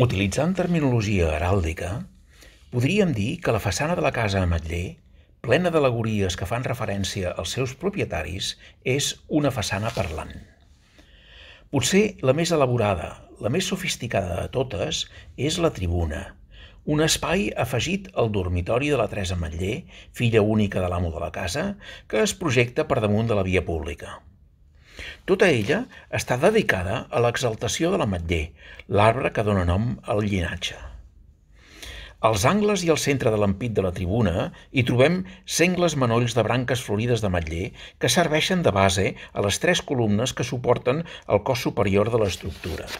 Utilitzant terminologia heràldica, podríem dir que la façana de la casa Ametller, plena d'alegories que fan referència als seus propietaris, és una façana parlant. Potser la més elaborada, la més sofisticada de totes, és la tribuna, un espai afegit al dormitori de la Teresa Matller, filla única de l'amo de la casa, que es projecta per damunt de la via pública. Tota ella està dedicada a l'exaltació de la Matller, l'arbre que dóna nom al llinatge. Als angles i al centre de l'ampit de la tribuna hi trobem sengles manolls de branques florides de matller que serveixen de base a les tres columnes que suporten el cos superior de l'estructura.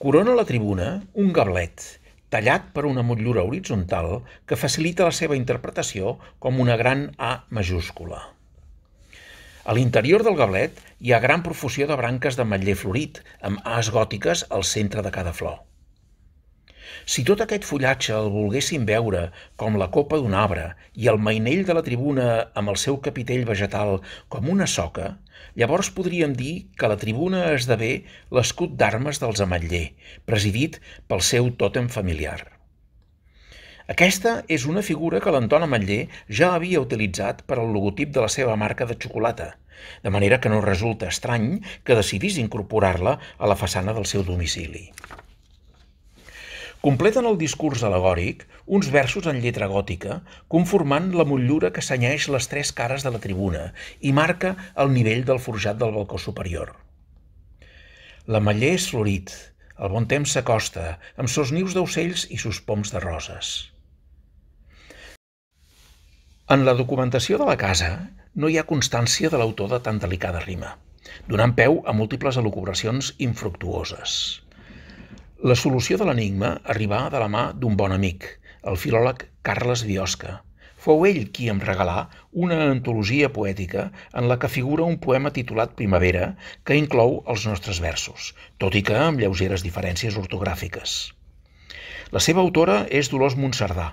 Corona la tribuna un gablet, tallat per una motllura horitzontal que facilita la seva interpretació com una gran A majúscula. A l'interior del gablet hi ha gran profusió de branques matller florit, amb as gòtiques al centre de cada flor. Si tot aquest fullatge el volguéssim veure com la copa d'un arbre i el mainell de la tribuna amb el seu capitell vegetal com una soca, llavors podríem dir que la tribuna esdevé l'escut d'armes dels ametller, presidit pel seu tòtem familiar. Aquesta és una figura que l'Anton Ametller ja havia utilitzat per al logotip de la seva marca de xocolata, de manera que no resulta estrany que decidís incorporar-la a la façana del seu domicili. Completen el discurs alegòric uns versos en lletra gòtica, conformant la motllura que senyeix les tres cares de la tribuna i marca el nivell del forjat del balcó superior. L'ametller és florit, el bon temps s'acosta, amb sos nius d'ocells i sus poms de roses. En la documentació de la casa no hi ha constància de l'autor de tan delicada rima, donant peu a múltiples elucubracions infructuoses. La solució de l'enigma arribà de la mà d'un bon amic, el filòleg Carles Biosca. Fou ell qui em regalà una antologia poètica en la que figura un poema titulat Primavera que inclou els nostres versos, tot i que amb lleugeres diferències ortogràfiques. La seva autora és Dolors Monserdà,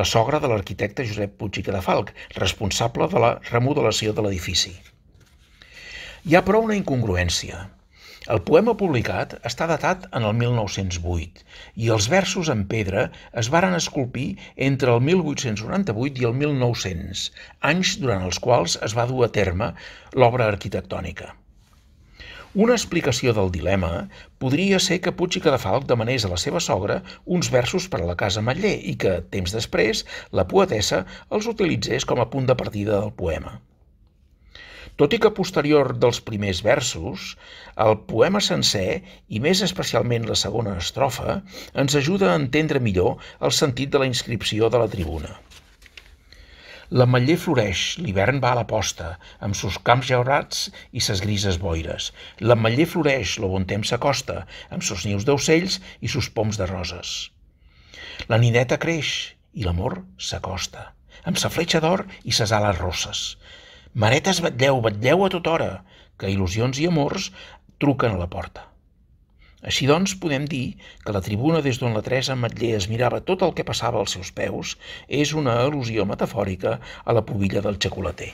la sogra de l'arquitecte Josep Puig i Cadafalc, responsable de la remodelació de l'edifici. Hi ha però una incongruència. El poema publicat està datat en el 1908 i els versos en pedra es varen esculpir entre el 1898 i el 1900, anys durant els quals es va dur a terme l'obra arquitectònica. Una explicació del dilema podria ser que Puig i Cadafalc demanés a la seva sogra uns versos per a la casa Matller i que, temps després, la poetessa els utilitzés com a punt de partida del poema. Tot i que posterior dels primers versos, el poema sencer, i més especialment la segona estrofa, ens ajuda a entendre millor el sentit de la inscripció de la tribuna. L'ametller floreix, l'hivern va a la posta, amb sus camps llaurats i ses grises boires. L'ametller floreix, lo bon temps s'acosta, amb sus nius d'ocells i sus poms de roses. La nideta creix i l'amor s'acosta, amb sa fletxa d'or i ses ales rosses. Maretes, batlleu, batlleu a tota hora, que il·lusions i amors truquen a la porta. Així doncs, podem dir que la tribuna des d'on la Teresa Matller es mirava tot el que passava als seus peus és una al·lusió metafòrica a la pobilla del xocolater.